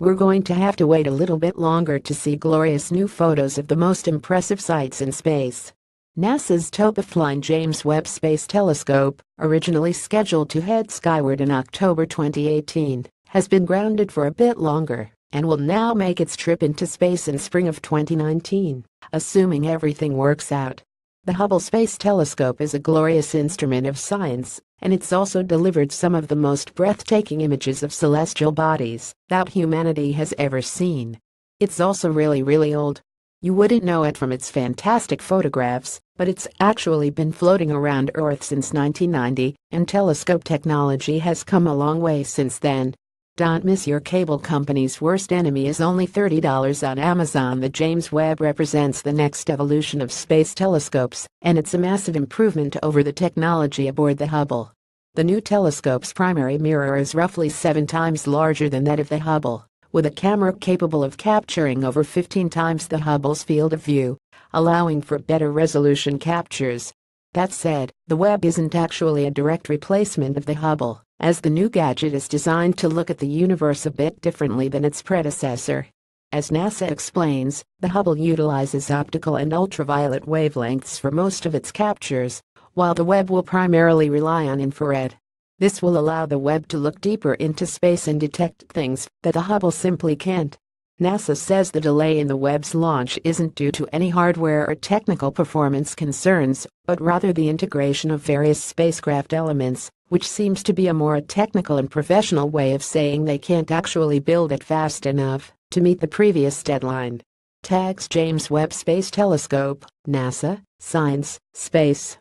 We're going to have to wait a little bit longer to see glorious new photos of the most impressive sights in space. NASA's Topofline James Webb Space Telescope, originally scheduled to head skyward in October 2018, has been grounded for a bit longer and will now make its trip into space in spring of 2019, assuming everything works out. The Hubble Space Telescope is a glorious instrument of science, and it's also delivered some of the most breathtaking images of celestial bodies that humanity has ever seen. It's also really, really old. You wouldn't know it from its fantastic photographs, but it's actually been floating around Earth since 1990, and telescope technology has come a long way since then. Don't miss your cable company's worst enemy is only $30 on Amazon. The James Webb represents the next evolution of space telescopes, and it's a massive improvement over the technology aboard the Hubble. The new telescope's primary mirror is roughly seven times larger than that of the Hubble, with a camera capable of capturing over 15 times the Hubble's field of view, allowing for better resolution captures. That said, the Webb isn't actually a direct replacement of the Hubble as the new gadget is designed to look at the universe a bit differently than its predecessor. As NASA explains, the Hubble utilizes optical and ultraviolet wavelengths for most of its captures, while the Webb will primarily rely on infrared. This will allow the Webb to look deeper into space and detect things that the Hubble simply can't. NASA says the delay in the web's launch isn't due to any hardware or technical performance concerns, but rather the integration of various spacecraft elements, which seems to be a more technical and professional way of saying they can't actually build it fast enough to meet the previous deadline. Tags James Webb Space Telescope, NASA, Science, Space.